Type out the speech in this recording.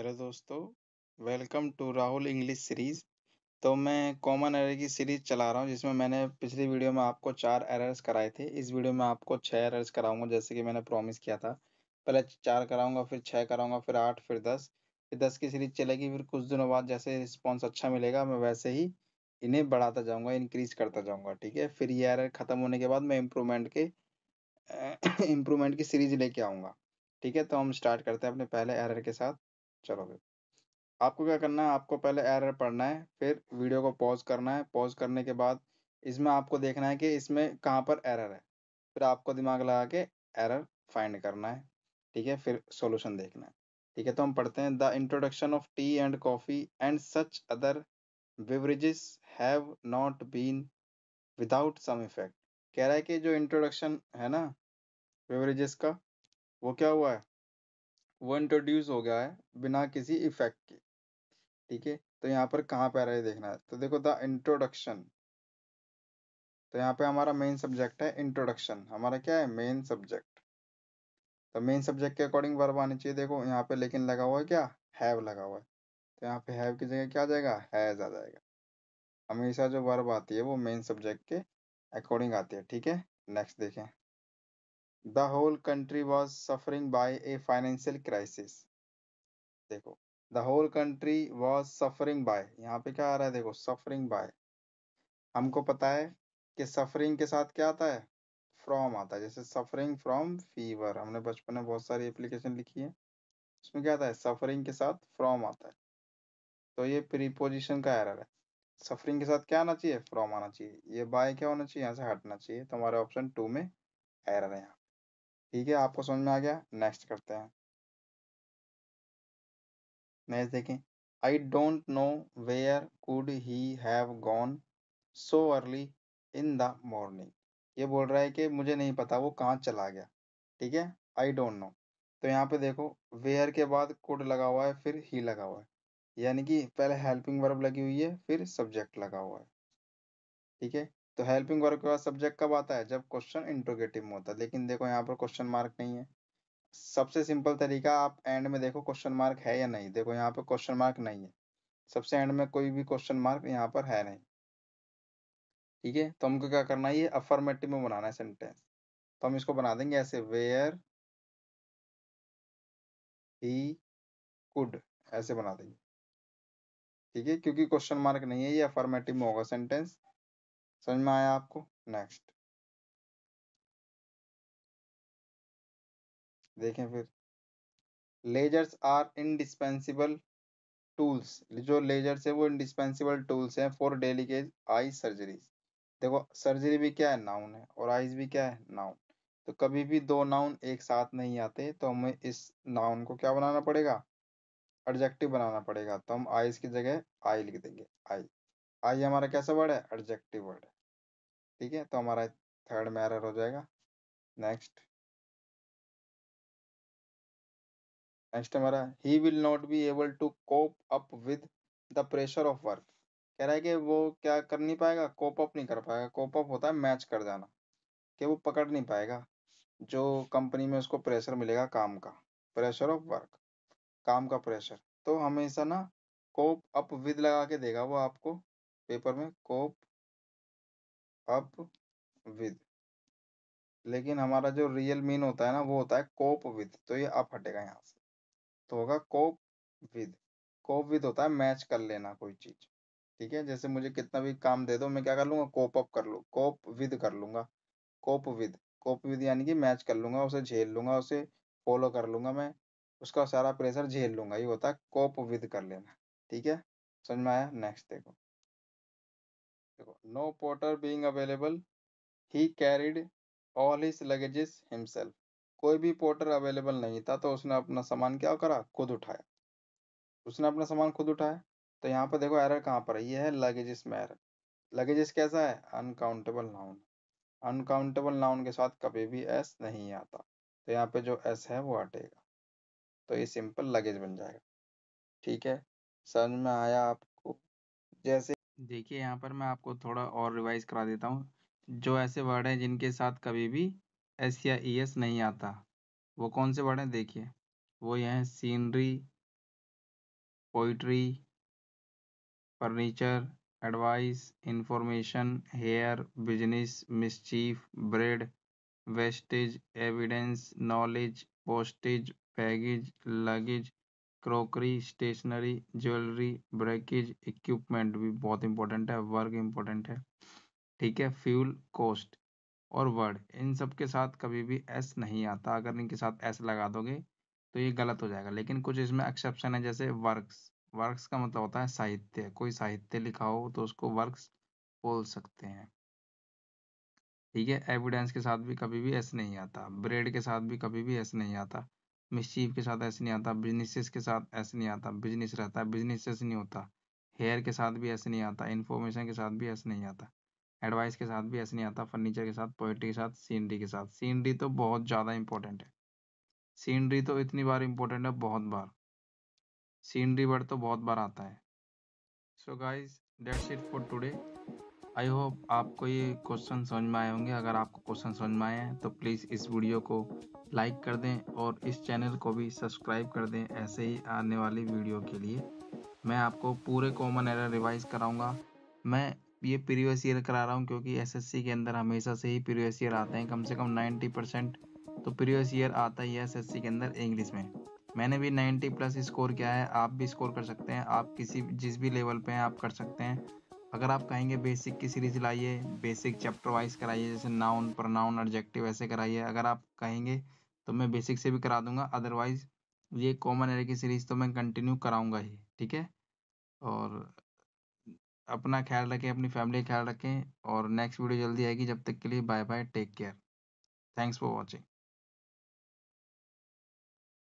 Hello दोस्तों welcome to Rahul English series तो मैं कॉमन एरर की सीरीज़ चला रहा हूँ जिसमें मैंने पिछली वीडियो में आपको चार एरर्स कराए थे इस वीडियो में आपको छः एरर्स कराऊंगा जैसे कि मैंने प्रॉमिस किया था पहले चार कराऊंगा फिर छः कराऊंगा फिर आठ फिर दस फिर दस की सीरीज चलेगी फिर कुछ दिनों बाद जैसे रिस्पॉन्स अच्छा मिलेगा मैं वैसे ही इन्हें बढ़ाता जाऊँगा इंक्रीज करता जाऊँगा ठीक है फिर ये एरर ख़त्म होने के बाद मैं इम्प्रूवमेंट के इम्प्रूवमेंट की सीरीज लेके आऊँगा ठीक है तो हम स्टार्ट करते हैं अपने पहले एरर के साथ चलोगे। आपको क्या करना है, आपको पहले एरर पढ़ना है, फिर वीडियो को पॉज करना है, पॉज करने के बाद इसमें आपको देखना है कि इसमें कहाँ पर एरर है। फिर आपको दिमाग लगा के एरर फाइंड करना है, ठीक है? फिर सॉल्यूशन देखना है, ठीक है? तो हम पढ़ते हैं the introduction of tea and coffee and such other beverages have not been without some effect. कह रहा है कि जो इंट्रोडक्शन है ना बेवरेजेस का वो क्या हुआ है वो इंट्रोड्यूस हो गया है बिना किसी इफेक्ट के ठीक है तो यहाँ पर कहाँ पे आ रहा है देखना है तो देखो द इंट्रोडक्शन तो यहाँ पे हमारा मेन सब्जेक्ट है इंट्रोडक्शन हमारा क्या है मेन सब्जेक्ट तो मेन सब्जेक्ट के अकॉर्डिंग वर्ब आने चाहिए देखो यहाँ पे लेकिन लगा हुआ है क्या हैव लगा हुआ है तो यहाँ पे हैव की जगह क्या आ जाएगा हैज आ जाएगा हमेशा जो वर्ब आती है वो मेन सब्जेक्ट के अकॉर्डिंग आती है ठीक है नेक्स्ट देखें the whole country was suffering by a financial crisis देखो the whole country was suffering by यहाँ पे क्या आ रहा है देखो सफरिंग बाय हमको पता है कि सफरिंग के साथ क्या आता है फ्रॉम आता है जैसे सफरिंग फ्रॉम फीवर हमने बचपन में बहुत सारी एप्लीकेशन लिखी है उसमें क्या आता है सफरिंग के साथ फ्रॉम आता है तो ये प्रीपोजिशन का एरर है सफरिंग के साथ क्या आना चाहिए फ्रॉम आना चाहिए ये बाय क्या होना चाहिए यहाँ से हटना चाहिए तो हमारे ऑप्शन टू में एरर है यहाँ ठीक है आपको समझ में आ गया नेक्स्ट करते हैं नेक्स्ट देखें I don't know where could he have gone so early in the morning ये बोल रहा है कि मुझे नहीं पता वो कहाँ चला गया ठीक है आई डोंट नो तो यहाँ पे देखो वेयर के बाद कुड लगा हुआ है फिर ही लगा हुआ है यानी कि पहले हेल्पिंग वर्ब लगी हुई है फिर सब्जेक्ट लगा हुआ है ठीक है तो हेल्पिंग वर्ब के बाद सब्जेक्ट कब आता है जब क्वेश्चन इंट्रोगेटिव में होता है लेकिन देखो यहाँ पर क्वेश्चन मार्क नहीं है सबसे सिंपल तरीका आप एंड में देखो क्वेश्चन मार्क है या नहीं देखो यहाँ पर क्वेश्चन मार्क नहीं है सबसे एंड में कोई भी क्वेश्चन मार्क यहाँ पर है नहीं ठीक है तो हमको क्या करना है ये अफर्मेटिव में बनाना है सेंटेंस तो हम इसको बना देंगे ऐसे वेयर ही कुड ऐसे बना देंगे ठीक है क्योंकि क्वेश्चन मार्क नहीं है ये अफर्मेटिव में होगा सेंटेंस समझ में आया आपको नेक्स्ट देखें फिर लेजर्स आर इनडिस्पेंसिबल टूल्स जो लेजर्स है वो इनडिस्पेंसिबल टूल्स हैं फॉर के आई सर्जरीज देखो सर्जरी भी क्या है नाउन है और आईज भी क्या है नाउन तो कभी भी दो नाउन एक साथ नहीं आते तो हमें इस नाउन को क्या बनाना पड़ेगा एडजेक्टिव बनाना पड़ेगा तो हम आईज की जगह आई लिख देंगे आई आई हमारा कैसा वर्ड है एडजेक्टिव वर्ड है ठीक है तो हमारा थर्ड में एरर हो जाएगा नेक्स्ट नेक्स्ट हमारा he will not be able to cope up with the pressure of work कह रहा है कि वो क्या कर नहीं पाएगा कोप अप नहीं कर पाएगा कोप अप होता है मैच कर जाना कि वो पकड़ नहीं पाएगा जो कंपनी में उसको प्रेशर मिलेगा काम का प्रेशर ऑफ वर्क काम का प्रेशर तो हमेशा ना कोप अप विद लगा के देगा वो आपको पेपर में कोप अप विद लेकिन हमारा जो रियल मीन होता है ना वो होता है कोप विद तो ये अप हटेगा यहाँ से तो होगा कोप विद कोप विद होता है मैच कर लेना कोई चीज ठीक है जैसे मुझे कितना भी काम दे दो मैं क्या कर लूंगा कोप अप कर लू कोप विद कर लूंगा कोप विद कोप विद यानी कि मैच कर लूंगा उसे झेल लूंगा उसे फॉलो कर लूंगा मैं उसका सारा प्रेशर झेल लूंगा ये होता है कोप विद कर लेना ठीक है समझ में आया नेक्स्ट देखो no porter being available he carried all his luggages himself कोई भी पोर्टर अवेलेबल नहीं था तो उसने अपना सामान क्या करा खुद उठाया उसने अपना सामान खुद उठाया तो यहाँ पर देखो एरर कहाँ पर है ये है लगेजेस में एरर लगेजेस कैसा है अनकाउंटेबल नाउन अनकाउंटेबल नाउन के साथ कभी भी एस नहीं आता तो यहाँ पे जो एस है वो हटेगा तो ये सिंपल लगेज बन जाएगा ठीक है समझ में आया आपको जैसे देखिए यहाँ पर मैं आपको थोड़ा और रिवाइज करा देता हूँ जो ऐसे वर्ड हैं जिनके साथ कभी भी एस या ई e एस नहीं आता वो कौन से वर्ड हैं देखिए वो ये हैं scenery poetry furniture advice information hair business mischief bread wastage evidence knowledge postage baggage luggage crockery stationery jewellery breakage equipment भी बहुत इंपॉर्टेंट है वर्क इंपॉर्टेंट है ठीक है फ्यूल कॉस्ट और वर्ड इन सब के साथ कभी भी एस नहीं आता अगर इनके साथ एस लगा दोगे तो ये गलत हो जाएगा लेकिन कुछ इसमें एक्सेप्शन है जैसे वर्क्स वर्क्स का मतलब होता है साहित्य कोई साहित्य लिखा हो तो उसको वर्क्स बोल सकते हैं ठीक है एविडेंस के साथ भी कभी भी एस नहीं आता ब्रेड के साथ भी कभी भी एस नहीं आता मिसचीफ के साथ ऐसे नहीं आता बिजनेसेस के साथ ऐसे नहीं आता बिजनेस रहता है बिजनेसेस नहीं होता हेयर के साथ भी ऐसे नहीं आता इन्फॉर्मेशन के साथ भी ऐसे नहीं आता एडवाइस के साथ भी ऐसे नहीं आता फर्नीचर के साथ पोइट्री के साथ सीनरी के साथ सीनरी तो बहुत ज़्यादा इंपॉर्टेंट है सीनरी तो इतनी बार इम्पोर्टेंट है बहुत बार सीनरी वर्ड तो बहुत बार आता है so guys that's it for today I hope आपको ये क्वेश्चन समझ में आए होंगे अगर आपको क्वेश्चन समझ में आए हैं तो प्लीज़ इस वीडियो को लाइक कर दें और इस चैनल को भी सब्सक्राइब कर दें ऐसे ही आने वाली वीडियो के लिए मैं आपको पूरे कॉमन एरर रिवाइज कराऊंगा मैं ये प्रीवियस ईयर करा रहा हूँ क्योंकि एसएससी के अंदर हमेशा से ही प्रीवियस ईयर आते हैं कम से कम 90 परसेंट तो प्रीवियस ईयर आता ही है एस के अंदर इंग्लिश में मैंने भी 90 प्लस स्कोर किया है आप भी स्कोर कर सकते हैं आप किसी जिस भी लेवल पे हैं आप कर सकते हैं अगर आप कहेंगे बेसिक की सीरीज लाइए बेसिक चैप्टर वाइज कराइए जैसे नाउन प्रनाउन ऑब्जेक्टिव ऐसे कराइए अगर आप कहेंगे तो मैं बेसिक से भी करा दूंगा अदरवाइज ये कॉमन एरे की सीरीज तो मैं कंटिन्यू कराऊंगा ही ठीक है और अपना ख्याल रखें अपनी फैमिली का ख्याल रखें और नेक्स्ट वीडियो जल्दी आएगी जब तक के लिए bye bye take care thanks for watching